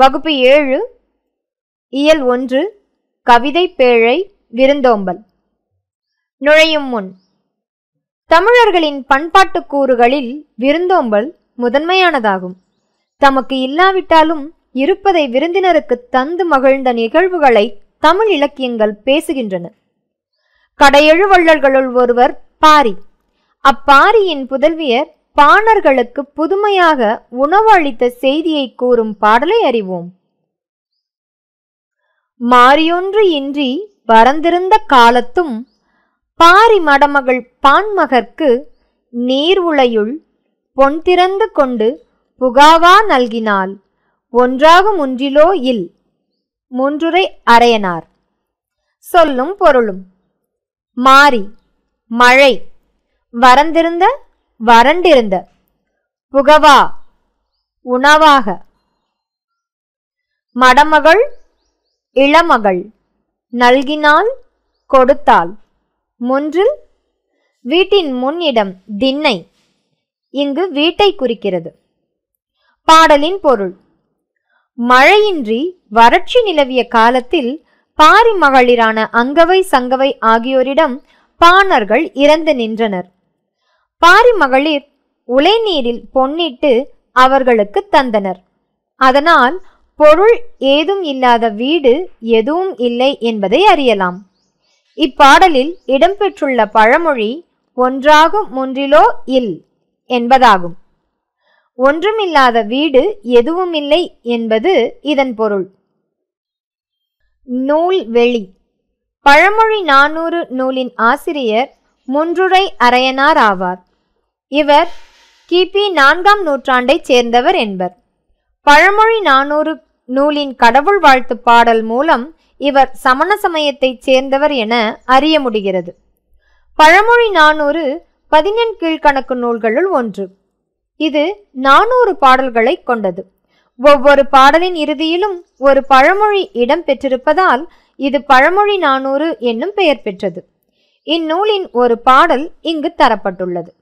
வகுப்பு ஏழு இயல் ஒன்று கவிதை பேழை விருந்தோம்பல் நுழையும் முன் தமிழர்களின் பண்பாட்டு கூறுகளில் விருந்தோம்பல் முதன்மையானதாகும் தமக்கு இல்லாவிட்டாலும் இருப்பதை விருந்தினருக்கு தந்து மகிழ்ந்த நிகழ்வுகளை தமிழ் இலக்கியங்கள் பேசுகின்றன கடையெழு வள்ளல்களுள் ஒருவர் பாரி அப்பாரியின் புதல்வியர் பாணர்களுக்கு புதுமையாக உணவு அளித்த செய்தியை கூறும் பாடலை அறிவோம் மாறியொன்று இன்றி வறந்திருந்த காலத்தும் பாரி மடமகள் பான்மகர்க்கு நீர் உளையுள் பொன் திறந்து கொண்டு புகாவா நல்கினாள் ஒன்றாக முன்றிலோ இல் மூன்றுரை அறையனார் சொல்லும் பொருளும் மாறி மழை வறந்திருந்த வறண்டிருந்த புகவா உணவாக மடமகள் இளமகள் நல்கினால் கொடுத்தாள் முன்றில் வீட்டின் முன்னிடம் திண்ணை இங்கு வீட்டை குறிக்கிறது பாடலின் பொருள் மழையின்றி வறட்சி நிலவிய காலத்தில் பாரி மகளிரான அங்கவை சங்கவை ஆகியோரிடம் பாணர்கள் இறந்து நின்றனர் பாரி மகளிர் உலைநீரில் பொன்னிட்டு அவர்களுக்கு தந்தனர் அதனால் பொருள் ஏதும் இல்லாத வீடு எதுவும் இல்லை என்பதை அறியலாம் இப்பாடலில் இடம்பெற்றுள்ள பழமொழி ஒன்றாகும் ஒன்றிலோ இல் என்பதாகும் ஒன்றுமில்லாத வீடு எதுவுமில்லை என்பது இதன் பொருள் நூல் வெளி பழமொழி நானூறு நூலின் ஆசிரியர் முன்றுரை அரையனார் ஆவார் இவர் கிபி நான்காம் நூற்றாண்டைச் சேர்ந்தவர் என்பர் பழமொழி நானூறு நூலின் கடவுள் வாழ்த்து பாடல் மூலம் இவர் சமண சமயத்தைச் சேர்ந்தவர் என அறிய முடிகிறது பழமொழி நானூறு பதினெண் கீழ்கணக்கு நூல்களுள் ஒன்று இது நானூறு பாடல்களை கொண்டது ஒவ்வொரு பாடலின் இறுதியிலும் ஒரு பழமொழி இடம் பெற்றிருப்பதால் இது பழமொழி நானூறு என்னும் பெயர் பெற்றது இந்நூலின் ஒரு பாடல் இங்கு தரப்பட்டுள்ளது